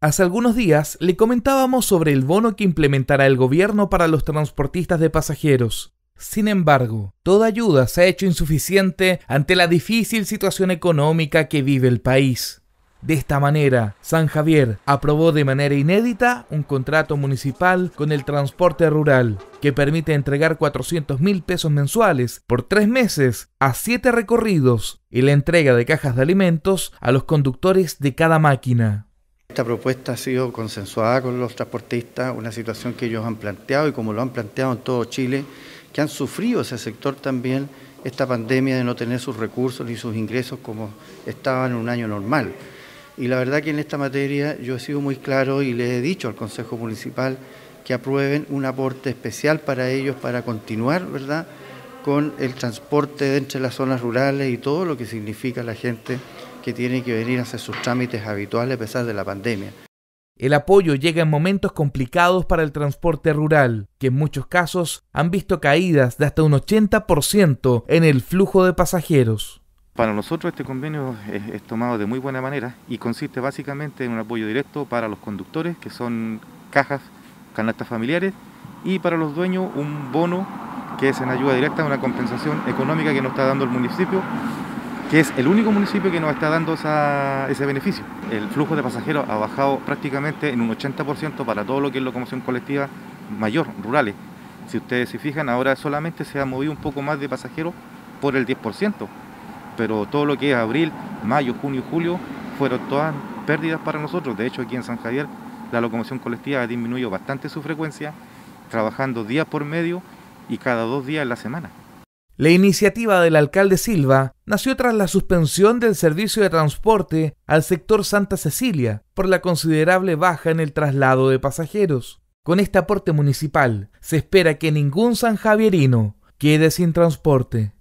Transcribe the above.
Hace algunos días le comentábamos sobre el bono que implementará el gobierno para los transportistas de pasajeros. Sin embargo, toda ayuda se ha hecho insuficiente ante la difícil situación económica que vive el país. De esta manera, San Javier aprobó de manera inédita un contrato municipal con el transporte rural, que permite entregar 400 mil pesos mensuales por tres meses a siete recorridos y la entrega de cajas de alimentos a los conductores de cada máquina esta propuesta ha sido consensuada con los transportistas, una situación que ellos han planteado y como lo han planteado en todo Chile, que han sufrido ese sector también esta pandemia de no tener sus recursos ni sus ingresos como estaban en un año normal. Y la verdad que en esta materia yo he sido muy claro y le he dicho al Consejo Municipal que aprueben un aporte especial para ellos para continuar, ¿verdad?, con el transporte entre las zonas rurales y todo lo que significa la gente tienen que venir a hacer sus trámites habituales a pesar de la pandemia. El apoyo llega en momentos complicados para el transporte rural, que en muchos casos han visto caídas de hasta un 80% en el flujo de pasajeros. Para nosotros este convenio es, es, tomado de muy buena manera y consiste básicamente en un apoyo directo para los conductores, que son cajas, canastas familiares, y para los dueños un bono que es en ayuda directa, una compensación económica que nos está dando el municipio que es el único municipio que nos está dando ese beneficio. El flujo de pasajeros ha bajado prácticamente en un 80% para todo lo que es locomoción colectiva mayor, rurales. Si ustedes se fijan, ahora solamente se ha movido un poco más de pasajeros por el 10%, pero todo lo que es abril, mayo, junio, y julio fueron todas pérdidas para nosotros. De hecho, aquí en San Javier la locomoción colectiva ha disminuido bastante su frecuencia, trabajando días por medio y cada dos días en la semana. La iniciativa del alcalde Silva nació tras la suspensión del servicio de transporte al sector Santa Cecilia por la considerable baja en el traslado de pasajeros. Con este aporte municipal se espera que ningún sanjavierino quede sin transporte.